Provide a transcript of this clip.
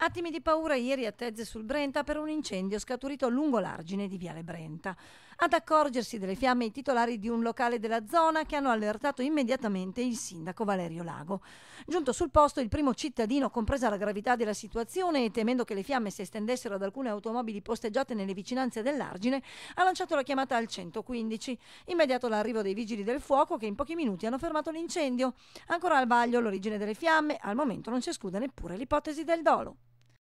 Attimi di paura ieri a Tezze sul Brenta per un incendio scaturito lungo l'argine di Viale Brenta. Ad accorgersi delle fiamme i titolari di un locale della zona che hanno allertato immediatamente il sindaco Valerio Lago. Giunto sul posto il primo cittadino, compresa la gravità della situazione e temendo che le fiamme si estendessero ad alcune automobili posteggiate nelle vicinanze dell'argine, ha lanciato la chiamata al 115. Immediato l'arrivo dei vigili del fuoco che in pochi minuti hanno fermato l'incendio. Ancora al vaglio l'origine delle fiamme, al momento non si esclude neppure l'ipotesi del dolo.